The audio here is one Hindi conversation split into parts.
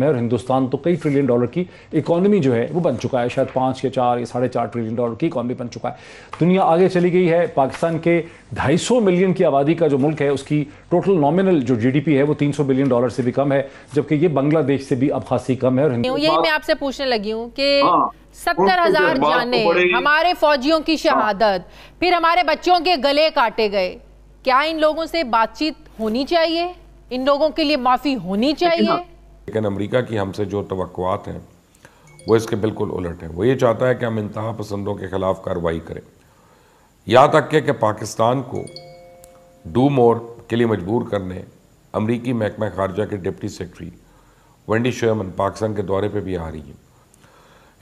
में और हिंदुस्तान तो कई ट्रिलियन डॉलर की इकोनॉमी जो है वो बन चुका है शायद पाँच या चार या साढ़े चार ट्रिलियन डॉलर की इकोनॉमी बन चुका है दुनिया आगे चली गई है पाकिस्तान के 250 मिलियन की आबादी का जो मुल्क है उसकी टोटल नॉमिनल जो जीडीपी है वो 300 बिलियन डॉलर से भी कम है जबकि ये बांग्लादेश से भी अब खासी कम है और यही मैं आपसे पूछने लगी हूँ कि हाँ, सत्तर हजार जाने तो हमारे फौजियों की हाँ। शहादत फिर हमारे बच्चों के गले काटे गए क्या इन लोगों से बातचीत होनी चाहिए इन लोगों के लिए माफी होनी चाहिए लेकिन अमरीका की हमसे जो तोक़ात हैं वो इसके बिल्कुल उलट हैं वो ये चाहता है कि हम इंतहा पसंदों के ख़िलाफ़ कार्रवाई करें यहाँ तक के कि पाकिस्तान को डू मोर के लिए मजबूर करने अमरीकी महकमा खारजा के deputy secretary Wendy Sherman Pakistan के दौरे पर भी आ रही हैं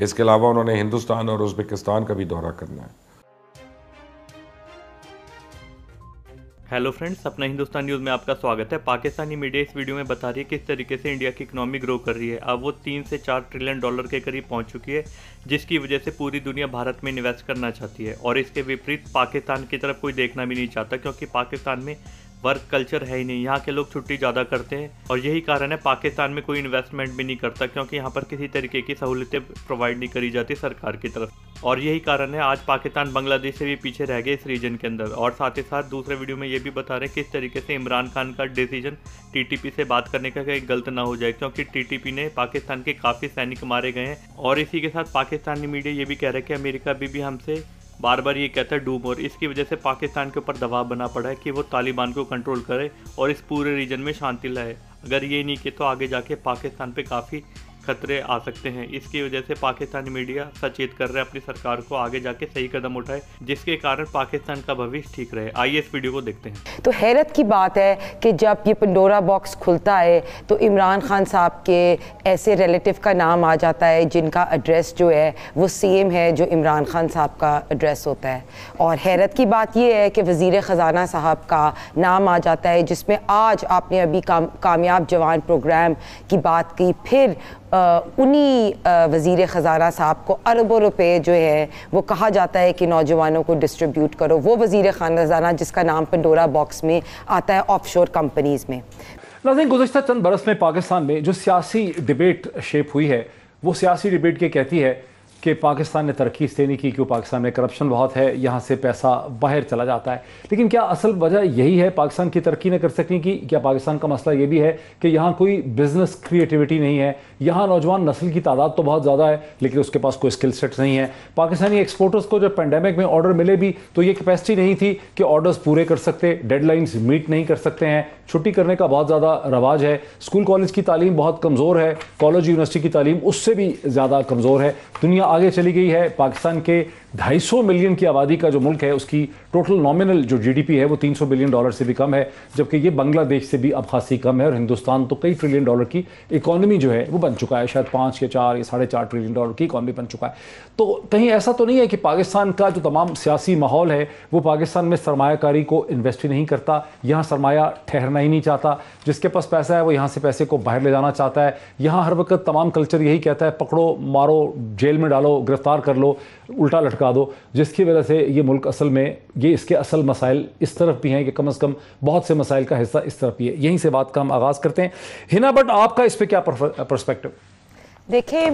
इसके अलावा उन्होंने हिंदुस्तान और उज़्बेकिस्तान का भी दौरा करना है हेलो फ्रेंड्स अपना हिंदुस्तान न्यूज़ में आपका स्वागत है पाकिस्तानी मीडिया इस वीडियो में बता रही है किस तरीके से इंडिया की इकनॉमी ग्रो कर रही है अब वो तीन से चार ट्रिलियन डॉलर के करीब पहुंच चुकी है जिसकी वजह से पूरी दुनिया भारत में इन्वेस्ट करना चाहती है और इसके विपरीत पाकिस्तान की तरफ कोई देखना भी नहीं चाहता क्योंकि पाकिस्तान में वर्क कल्चर है ही नहीं यहाँ के लोग छुट्टी ज़्यादा करते हैं और यही कारण है पाकिस्तान में कोई इन्वेस्टमेंट भी नहीं करता क्योंकि यहाँ पर किसी तरीके की सहूलियतें प्रोवाइड नहीं करी जाती सरकार की तरफ और यही कारण है आज पाकिस्तान बांग्लादेश से भी पीछे रह गए इस रीजन के अंदर और साथ ही साथ दूसरे वीडियो में ये भी बता रहे हैं किस तरीके से इमरान खान का डिसीजन टीटीपी से बात करने का कहीं गलत ना हो जाए क्योंकि टीटीपी ने पाकिस्तान के काफ़ी सैनिक मारे गए हैं और इसी के साथ पाकिस्तानी मीडिया ये भी कह रहे हैं कि अमेरिका भी, भी हमसे बार बार ये कहता है डूब और इसकी वजह से पाकिस्तान के ऊपर दबाव बना पड़ा है कि वो तालिबान को कंट्रोल करे और इस पूरे रीजन में शांति लाए अगर ये नहीं किया तो आगे जाके पाकिस्तान पे काफ़ी खतरे आ सकते हैं इसकी वजह से पाकिस्तानी मीडिया सचेत कर रहे अपनी सरकार को आगे जाके सही कदम उठाए जिसके कारण पाकिस्तान का भविष्य ठीक रहे आइए इस वीडियो को देखते हैं तो हैरत की बात है कि जब ये पंडोरा बॉक्स खुलता है तो इमरान खान साहब के ऐसे रिलेटिव का नाम आ जाता है जिनका एड्रेस जो है वो सेम है जो इमरान खान साहब का एड्रेस होता है और हैरत की बात यह है कि वज़ी ख़जाना साहब का नाम आ जाता है जिसमें आज आपने अभी काम कामयाब जवान प्रोग्राम की बात की फिर उन्हीं वज़ी ख़जाना साहब को अरबों रुपये जो है वो कहा जाता है कि नौजवानों को डिस्ट्रीब्यूट करो वो वज़ी ख़जाना जिसका नाम पंडोरा बॉक्स में आता है ऑफ शोर कंपनीज़ में नाजिन गुजशत चंद बरस में पाकिस्तान में जो सियासी डिबेट शेप हुई है वो सियासी डिबेट के कहती है कि पाकिस्तान ने तरक्की इसलिए नहीं की क्यों पाकिस्तान में करप्शन बहुत है यहाँ से पैसा बाहर चला जाता है लेकिन क्या असल वजह यही है पाकिस्तान की तरक्की नहीं कर सकने की क्या पाकिस्तान का मसला ये भी है कि यहाँ कोई बिजनेस क्रिएटिविटी नहीं है यहाँ नौजवान नस्ल की तादाद तो बहुत ज़्यादा है लेकिन उसके पास कोई स्किल सेट्स नहीं है पाकिस्तानी एक्सपोर्टर्स को जब पेंडेमिक में ऑर्डर मिले भी तो ये कैपेसिटी नहीं थी कि ऑर्डर्स पूरे कर सकते डेडलाइंस मीट नहीं कर सकते हैं छुट्टी करने का बहुत ज़्यादा रवाज है स्कूल कॉलेज की तालीम बहुत कमज़ोर है कॉलेज यूनिवर्सिटी की तालीम उससे भी ज़्यादा कमज़ोर है दुनिया आगे चली गई है पाकिस्तान के 250 मिलियन की आबादी का जो मुल्क है उसकी टोटल नॉमिनल जो जीडीपी है वो 300 बिलियन डॉलर से भी कम है जबकि ये बांग्लादेश से भी अब खासी कम है और हिंदुस्तान तो कई ट्रिलियन डॉलर की इकॉनमी जो है वो बन चुका है शायद पाँच या चार या साढ़े चार ट्रिलियन डॉलर की इकॉनमी बन चुका है तो कहीं ऐसा तो नहीं है कि पाकिस्तान का जो तमाम सियासी माहौल है वो पाकिस्तान में सरमाकारी को इन्वेस्ट ही नहीं करता यहाँ सरमाया ठहरना ही नहीं चाहता जिसके पास पैसा है वो यहाँ से पैसे को बाहर ले जाना चाहता है यहाँ हर वक्त तमाम कल्चर यही कहता है पकड़ो मारो जेल में डालो गिरफ़्तार कर लो उल्टा लटका दो जिसकी वजह से ये मुल्क असल में ये इसके असल मसाइल इस तरफ भी हैं कि कम अज़ कम बहुत से मसाइल का हिस्सा इस तरफ भी है यहीं से बात का हम आगाज़ करते हैं हिना बट आपका इस पर क्या परस्पेक्टिव देखिए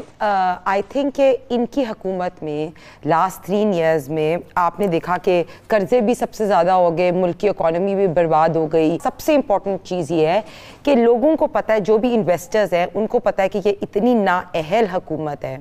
आई थिंक इनकी हकूमत में लास्ट थ्री ईयर्स में आपने देखा कि कर्ज़े भी सबसे ज़्यादा हो गए मुल्क की इकानमी भी बर्बाद हो गई सबसे इम्पॉर्टेंट चीज़ ये है कि लोगों को पता है जो भी इन्वेस्टर्स हैं उनको पता है कि ये इतनी नााहल हकूमत है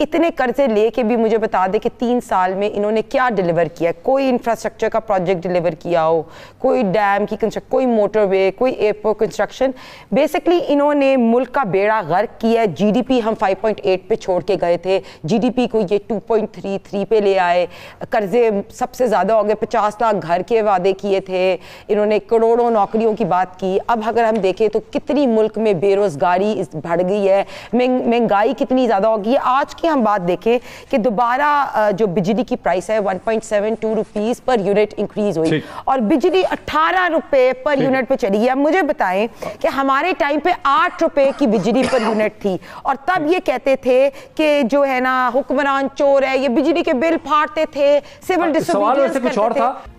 इतने कर्ज़े ले के भी मुझे बता दें कि तीन साल में इन्होंने क्या डिलीवर किया कोई इंफ्रास्ट्रक्चर का प्रोजेक्ट डिलीवर किया हो कोई डैम की कंस्ट्रक्शन कोई मोटरवे कोई एयरपोर्ट कंस्ट्रक्शन बेसिकली इन्होंने मुल्क का बेड़ा गर्क किया है जी डी पी हम 5.8 पे छोड़ के गए थे जीडीपी को ये 2.33 पे ले आए कर्जे सबसे ज़्यादा हो गए 50 लाख घर के वादे किए थे इन्होंने करोड़ों नौकरियों की बात की अब अगर हम देखें तो कितनी मुल्क में बेरोज़गारी बढ़ गई है महंगाई कितनी ज़्यादा हो गई है आज की हम बात देखें कि दोबारा जो बिजली की प्राइस है one point per unit increase हुई और बिजली अट्ठारह रुपये पर यूनिट पर चली गई मुझे बताएं कि हमारे टाइम पर आठ रुपये की बिजली पर यूनिट थी और तब साहब ये कहते थे कि जो है ना हुक्मरान चोर है ये बिजली के बिल फाड़ते थे सिविल डिसोबीडियंस हाँ, तो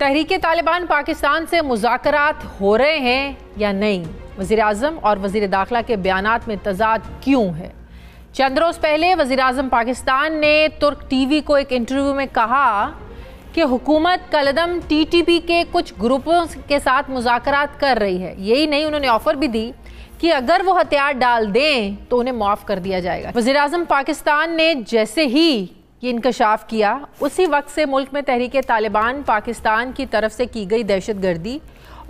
तहरीक तालिबान पाकिस्तान से मुजात हो रहे हैं या नहीं वजीर अजम और वजीर दाखिला के बयान में तजाद क्यों है चंद रोज़ पहले वजीर अजम पाकिस्तान ने तुर्क टी वी को एक इंटरव्यू में कहा कि हुकूमत कलदम टी टी पी के कुछ ग्रुपों के साथ मुजाकर कर रही है यही नहीं उन्होंने ऑफ़र भी दी कि अगर वो हथियार डाल दें तो उन्हें माफ़ कर दिया जाएगा वजीर अजम पाकिस्तान ने जैसे ही ये इंकशाफ किया उसी वक्त से मुल्क में तहरीक तालिबान पाकिस्तान की तरफ से की गई दहशत गर्दी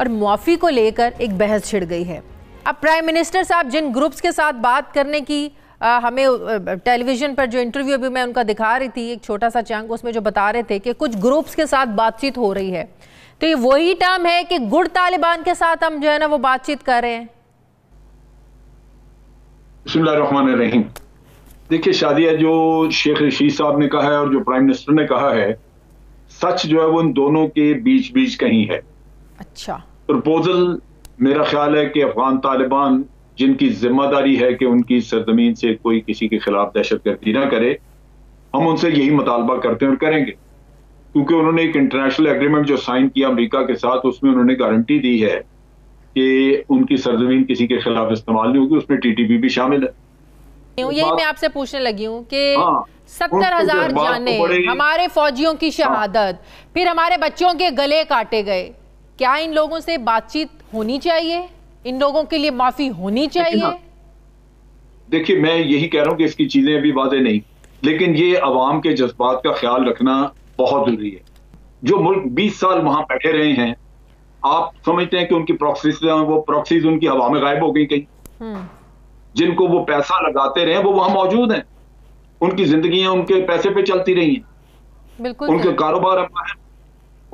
और मुआफ़ी को लेकर एक बहस छिड़ गई है अब प्राइम मिनिस्टर साहब जिन ग्रुप्स के साथ बात करने की आ, हमें टेलीविज़न पर जो इंटरव्यू अभी मैं उनका दिखा रही थी एक छोटा सा चंक उसमें जो बता रहे थे कि कुछ ग्रुप्स के साथ बातचीत हो रही है तो ये वही टर्म है कि गुड तालिबान के साथ हम जो है ना वो बातचीत कर रहे हैं बसमीम देखिए शादिया जो शेख रशीद साहब ने कहा है और जो प्राइम मिनिस्टर ने कहा है सच जो है वो इन दोनों के बीच बीच कहीं है अच्छा प्रपोजल मेरा ख्याल है कि अफगान तालिबान जिनकी जिम्मेदारी है कि उनकी सरजमीन से कोई किसी के खिलाफ दहशत गर्दी ना करे हम उनसे यही मुतालबा करते हैं और करेंगे क्योंकि उन्होंने एक इंटरनेशनल एग्रीमेंट जो साइन किया अमरीका के साथ उसमें उन्होंने गारंटी दी है कि उनकी सरजमीन किसी के खिलाफ इस्तेमाल नहीं होगी उसमें टीटीपी भी शामिल है यही मैं आपसे पूछने लगी हूँ कि हाँ, सत्तर हजार तो जाने हमारे फौजियों की हाँ। शहादत फिर हमारे बच्चों के गले काटे गए क्या इन लोगों से बातचीत होनी चाहिए इन लोगों के लिए माफी होनी चाहिए हाँ, देखिए मैं यही कह रहा हूँ कि इसकी चीजें अभी वादे नहीं लेकिन ये आवाम के जज्बात का ख्याल रखना बहुत जरूरी है जो मुल्क 20 साल वहां बैठे रहे हैं आप समझते हैं कि उनकी प्रॉक्सीज वो प्रॉक्सीज उनकी हवा में गायब हो गई कहीं हम्म। जिनको वो पैसा लगाते रहे वो वहां मौजूद हैं उनकी जिंदगी है उनके पैसे पे चलती रही है उनके कारोबार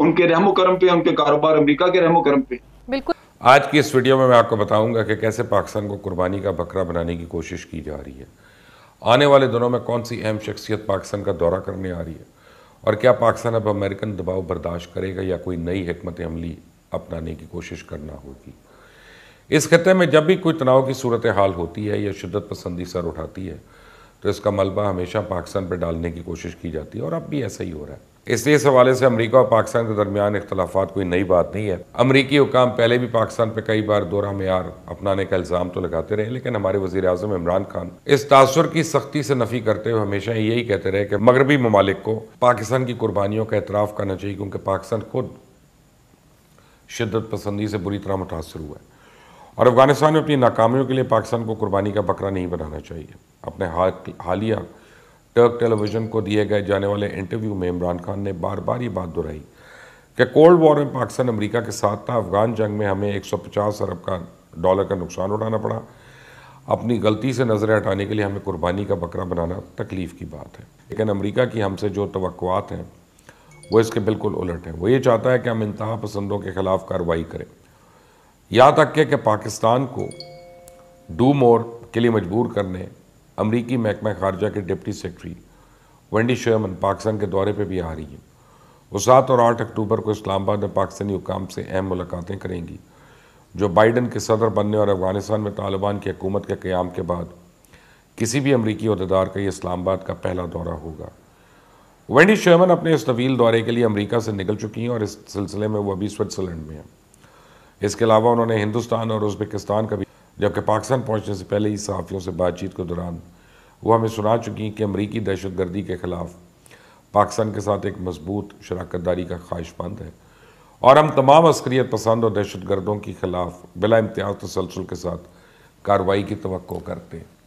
उनके रहमो करम पे उनके कारोबार अमरीका के रहमो करम पे बिल्कुल आज की इस वीडियो में मैं आपको बताऊंगा कि कैसे पाकिस्तान को कुर्बानी का बकरा बनाने की कोशिश की जा रही है आने वाले दिनों में कौन सी अहम शख्सियत पाकिस्तान का दौरा करने आ रही है और क्या पाकिस्तान अब अमेरिकन दबाव बर्दाश्त करेगा या कोई नई हमत अमली अपनाने की कोशिश करना होगी इस खत्े में जब भी कोई तनाव की सूरत हाल होती है या शिदत पसंदी सर उठाती है तो इसका मलबा हमेशा पाकिस्तान पर डालने की कोशिश की जाती है और अब भी ऐसा ही हो रहा है इसलिए इस हवाले से अमरीका और पाकिस्तान के दरमियान इख्तलाफा कोई नई बात नहीं है अमरीकी हुकाम पहले भी पाकिस्तान पर कई बार दोहरा मैार अपनाने का इल्ज़ाम तो लगाते रहे लेकिन हमारे वजी अजम इमरान खान इस तासर की सख्ती से नफ़ी करते हुए हमेशा यही कहते रहे कि मगरबी ममालिक को पाकिस्तान की कुर्बानियों का एतराफ़ करना चाहिए क्योंकि पाकिस्तान खुद शिदत पसंदी से बुरी तरह मुतासर हुआ है और अफ़गानिस्तान में अपनी नाकामियों के लिए पाकिस्तान को कुर्बानी का बकरा नहीं बनाना चाहिए अपने हालिया टर्क टेलीविज़न को दिए गए जाने वाले इंटरव्यू में इमरान खान ने बार बार ये बात दोहराई कि कोल्ड वॉर में पाकिस्तान अमरीका के साथ था अफ़गान जंग में हमें पचास अरब का डॉलर का नुकसान उठाना पड़ा अपनी गलती से नज़रें हटाने के लिए हमें कुर्बानी का बकरा बनाना तकलीफ़ की बात है लेकिन अमरीका की हमसे जो तो हैं वो इसके बिल्कुल उलट है वो ये चाहता है कि हम इंतहा पसंदों के ख़िलाफ़ कार्रवाई करें यहाँ तक के, कि पाकिस्तान को डू मोर के लिए मजबूर करने अमरीकी महकमा खारजा के deputy secretary Wendy Sherman Pakistan के दौरे पर भी आ रही हैं वो सात और आठ अक्टूबर को इस्लामाबाद में पाकिस्तानी हुकाम से अहम मुलाकातें करेंगी जो बाइडन के सदर बनने और अफगानिस्तान में तालिबान की हकूमत के क़्याम के बाद किसी भी अमरीकी अहदेदार का ये इस्लामाबाद का पहला दौरा होगा वेंडी शर्मन अपने इस तवील दौरे के लिए अमेरिका से निकल चुकी हैं और इस सिलसिले में वो अभी स्विट्ज़रलैंड में हैं इसके अलावा उन्होंने हिंदुस्तान और उज़्बेकिस्तान का भी जबकि पाकिस्तान पहुंचने से पहले ही सहाफ़ियों से बातचीत के दौरान वो हमें सुना चुकी हैं कि अमरीकी दहशत गर्दी के ख़िलाफ़ पाकिस्तान के साथ एक मजबूत शराकत दारी का ख्वाहिशमंद है और हम तमाम अस्करियत पसंद और दहशत गर्दों के ख़िलाफ़ बिला इम्तियाज तसलसल के साथ कार्रवाई की तो करते हैं